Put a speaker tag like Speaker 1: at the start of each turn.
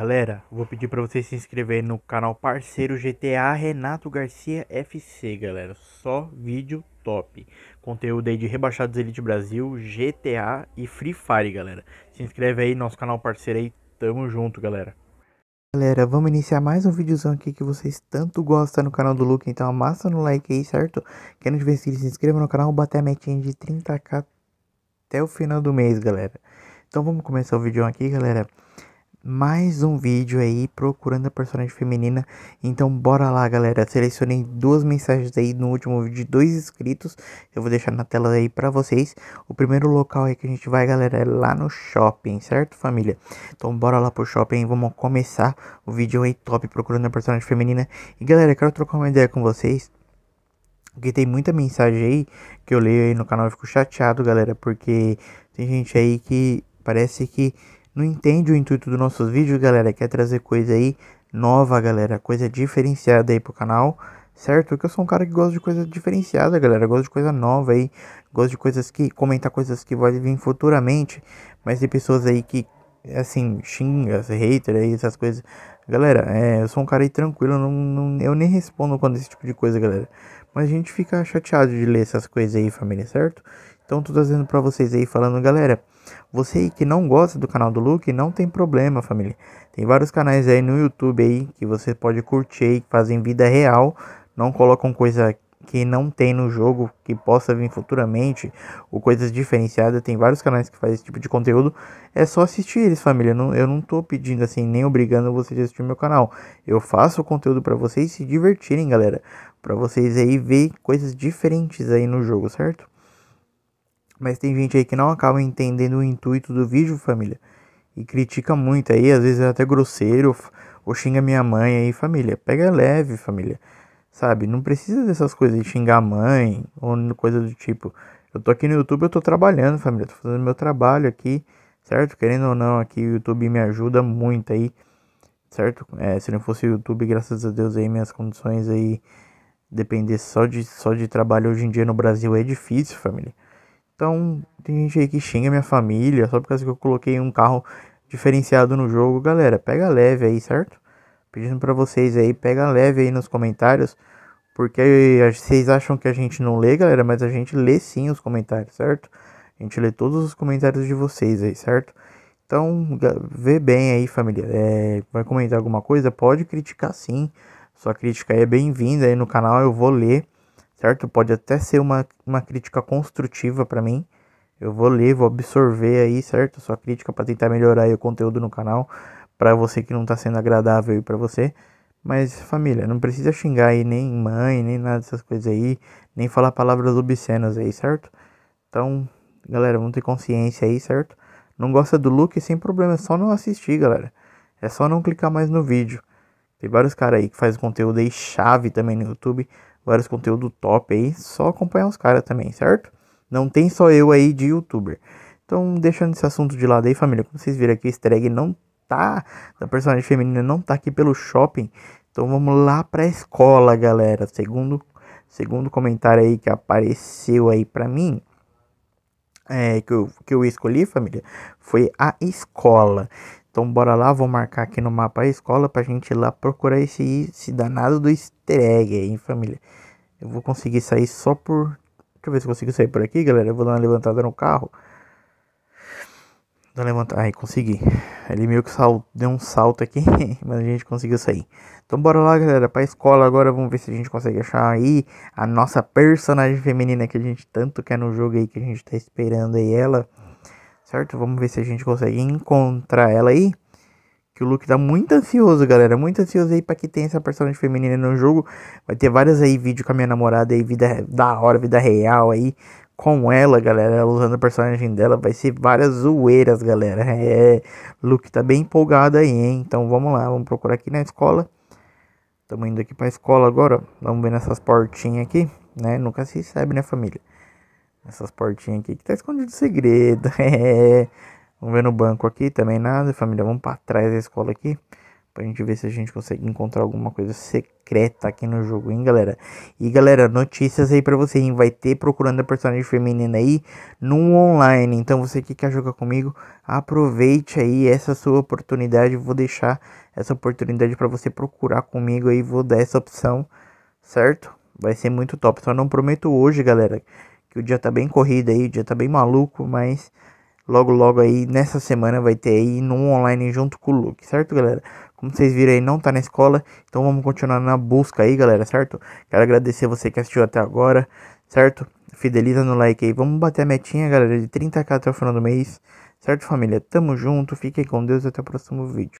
Speaker 1: Galera, vou pedir para vocês se inscreverem no canal parceiro GTA Renato Garcia FC, galera. Só vídeo top. Conteúdo aí de Rebaixados Elite Brasil, GTA e Free Fire, galera. Se inscreve aí, nosso canal parceiro aí. Tamo junto, galera. Galera, vamos iniciar mais um vídeozão aqui que vocês tanto gostam no canal do Luke, então amassa no like aí, certo? Quero ver se inscreva no canal, bater a metinha de 30k até o final do mês, galera. Então vamos começar o vídeo aqui, galera mais um vídeo aí procurando a personagem feminina. Então bora lá, galera. Selecionei duas mensagens aí no último vídeo de dois inscritos. Eu vou deixar na tela aí para vocês. O primeiro local aí que a gente vai, galera, é lá no shopping, certo, família? Então bora lá pro shopping, vamos começar o vídeo aí top procurando a personagem feminina. E galera, quero trocar uma ideia com vocês. Porque tem muita mensagem aí que eu leio aí no canal e fico chateado, galera, porque tem gente aí que parece que não entende o intuito dos nossos vídeos, galera? Quer trazer coisa aí nova, galera? Coisa diferenciada aí pro canal, certo? Porque eu sou um cara que gosta de coisa diferenciada, galera. Gosto de coisa nova aí. Gosto de coisas que... Comentar coisas que vai vir futuramente. Mas tem pessoas aí que, assim, xinga, hater aí, essas coisas. Galera, é, eu sou um cara aí tranquilo. Não, não, eu nem respondo quando esse tipo de coisa, galera. Mas a gente fica chateado de ler essas coisas aí, família, certo? Então, tô trazendo pra vocês aí, falando, galera... Você que não gosta do canal do Luke, não tem problema, família. Tem vários canais aí no YouTube aí que você pode curtir que fazem vida real, não colocam coisa que não tem no jogo, que possa vir futuramente, ou coisas diferenciadas. Tem vários canais que fazem esse tipo de conteúdo. É só assistir eles, família. Eu não, eu não tô pedindo assim, nem obrigando vocês a assistir meu canal. Eu faço o conteúdo para vocês se divertirem, galera. para vocês aí ver coisas diferentes aí no jogo, certo? Mas tem gente aí que não acaba entendendo o intuito do vídeo, família. E critica muito aí, às vezes é até grosseiro, ou xinga minha mãe aí, família. Pega leve, família. Sabe? Não precisa dessas coisas de xingar a mãe, ou coisa do tipo. Eu tô aqui no YouTube, eu tô trabalhando, família. Tô fazendo meu trabalho aqui, certo? Querendo ou não, aqui o YouTube me ajuda muito aí, certo? É, se não fosse o YouTube, graças a Deus aí, minhas condições aí, depender só de, só de trabalho hoje em dia no Brasil é difícil, família. Então, tem gente aí que xinga minha família só por causa que eu coloquei um carro diferenciado no jogo. Galera, pega leve aí, certo? Pedindo para vocês aí, pega leve aí nos comentários. Porque vocês acham que a gente não lê, galera, mas a gente lê sim os comentários, certo? A gente lê todos os comentários de vocês aí, certo? Então, vê bem aí, família. É, vai comentar alguma coisa? Pode criticar sim. Sua crítica aí é bem-vinda aí no canal, eu vou ler certo? Pode até ser uma, uma crítica construtiva para mim. Eu vou ler, vou absorver aí, certo? Sua crítica para tentar melhorar o conteúdo no canal para você que não tá sendo agradável aí para você. Mas família, não precisa xingar aí nem mãe, nem nada dessas coisas aí, nem falar palavras obscenas aí, certo? Então, galera, vamos ter consciência aí, certo? Não gosta do look, sem problema, é só não assistir, galera. É só não clicar mais no vídeo. Tem vários caras aí que faz conteúdo aí chave também no YouTube, vários conteúdos top aí. Só acompanhar os caras também, certo? Não tem só eu aí de youtuber. Então, deixando esse assunto de lado aí, família. Como vocês viram aqui, o easter egg não tá. Da personagem feminina não tá aqui pelo shopping. Então vamos lá pra escola, galera. Segundo, segundo comentário aí que apareceu aí pra mim. É, que, eu, que eu escolhi, família, foi a escola. Então bora lá, vou marcar aqui no mapa a escola pra gente ir lá procurar esse, esse danado do easter egg aí, família. Eu vou conseguir sair só por... Deixa eu ver se consigo sair por aqui, galera. Eu vou dar uma levantada no carro. Dá levantada. Aí, consegui. Ele meio que sal... deu um salto aqui, mas a gente conseguiu sair. Então bora lá, galera, pra escola agora. Vamos ver se a gente consegue achar aí a nossa personagem feminina que a gente tanto quer no jogo aí, que a gente tá esperando aí ela certo? Vamos ver se a gente consegue encontrar ela aí. Que o Luke tá muito ansioso, galera. Muito ansioso aí pra que tenha essa personagem feminina no jogo. Vai ter vários aí vídeos com a minha namorada aí, vida da hora, vida real aí. Com ela, galera, ela usando a personagem dela. Vai ser várias zoeiras, galera. É, Luke tá bem empolgado aí, hein? Então vamos lá, vamos procurar aqui na escola. Estamos indo aqui pra escola agora, ó. Vamos ver nessas portinhas aqui, né? Nunca se sabe, né, família? Essas portinhas aqui que tá escondido segredo. É. Vamos ver no banco aqui, também nada. Família, vamos pra trás da escola aqui. Pra gente ver se a gente consegue encontrar alguma coisa secreta aqui no jogo, hein, galera? E, galera, notícias aí pra você, hein? Vai ter procurando a personagem feminina aí no online. Então, você que quer jogar comigo, aproveite aí essa sua oportunidade. Vou deixar essa oportunidade pra você procurar comigo aí. Vou dar essa opção, certo? Vai ser muito top. Só não prometo hoje, galera, que o dia tá bem corrido aí, o dia tá bem maluco, mas logo logo aí nessa semana vai ter aí no online junto com o Luke, certo, galera? Como vocês viram aí, não tá na escola, então vamos continuar na busca aí, galera, certo? Quero agradecer você que assistiu até agora, certo? Fideliza no like aí, vamos bater a metinha, galera, de 30k até o final do mês, certo, família? Tamo junto, fiquem com Deus, até o próximo vídeo.